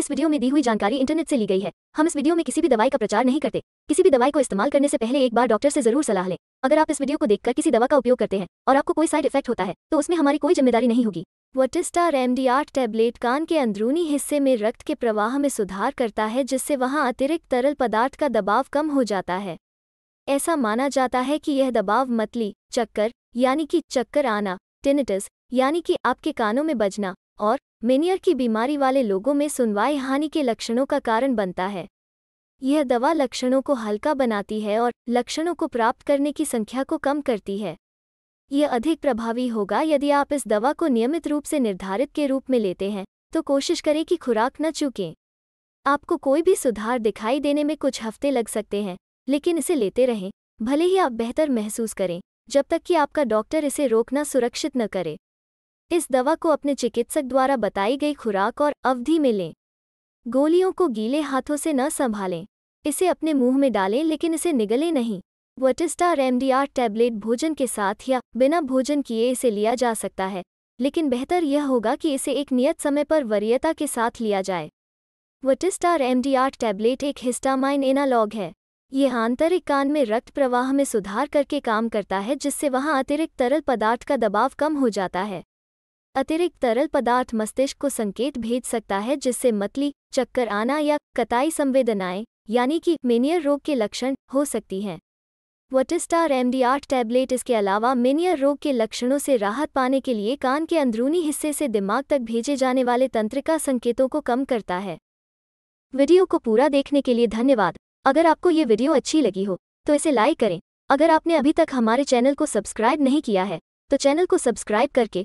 इस वीडियो में दी हुई जानकारी इंटरनेट से ली गई है हम इस वीडियो में किसी भी दवाई का प्रचार नहीं करते किसी भी दवाई को इस्तेमाल करने से पहले एक बार डॉक्टर से जरूर सलाह लें अगर आप इस वीडियो को देखकर किसी दवा का उपयोग करते हैं और आपको कोई साइड इफेक्ट होता है तो उसमें हमारी कोई जिम्मेदारी नहीं होगी वटिस्टार एम आठ टैबलेट कान के अंदरूनी हिस्से में रक्त के प्रवाह में सुधार करता है जिससे वहाँ अतिरिक्त तरल पदार्थ का दबाव कम हो जाता है ऐसा माना जाता है कि यह दबाव मतली चक्कर यानी कि चक्कर आना टिनिटस यानी कि आपके कानों में बजना और मेनियर की बीमारी वाले लोगों में सुनवाई हानि के लक्षणों का कारण बनता है यह दवा लक्षणों को हल्का बनाती है और लक्षणों को प्राप्त करने की संख्या को कम करती है यह अधिक प्रभावी होगा यदि आप इस दवा को नियमित रूप से निर्धारित के रूप में लेते हैं तो कोशिश करें कि खुराक न चूकें आपको कोई भी सुधार दिखाई देने में कुछ हफ्ते लग सकते हैं लेकिन इसे लेते रहें भले ही आप बेहतर महसूस करें जब तक कि आपका डॉक्टर इसे रोकना सुरक्षित न करे इस दवा को अपने चिकित्सक द्वारा बताई गई खुराक और अवधि में लें गोलियों को गीले हाथों से न संभालें इसे अपने मुंह में डालें लेकिन इसे निगलें नहीं वटिस्टार एमडीआर टैबलेट भोजन के साथ या बिना भोजन किए इसे लिया जा सकता है लेकिन बेहतर यह होगा कि इसे एक नियत समय पर वरीयता के साथ लिया जाए वटिस्टार एमडीआर टैबलेट एक हिस्टामाइन एनालॉग है यह आंतरिक कान में रक्त प्रवाह में सुधार करके काम करता है जिससे वहां अतिरिक्त तरल पदार्थ का दबाव कम हो जाता है अतिरिक्त तरल पदार्थ मस्तिष्क को संकेत भेज सकता है जिससे मतली चक्कर आना या कताई संवेदनाएं यानी कि मेनियर रोग के लक्षण हो सकती हैं वटिस्टार एमडीआर आठ टैबलेट इसके अलावा मेनियर रोग के लक्षणों से राहत पाने के लिए कान के अंदरूनी हिस्से से दिमाग तक भेजे जाने वाले तंत्रिका संकेतों को कम करता है वीडियो को पूरा देखने के लिए धन्यवाद अगर आपको ये वीडियो अच्छी लगी हो तो इसे लाइक करें अगर आपने अभी तक हमारे चैनल को सब्सक्राइब नहीं किया है तो चैनल को सब्सक्राइब करके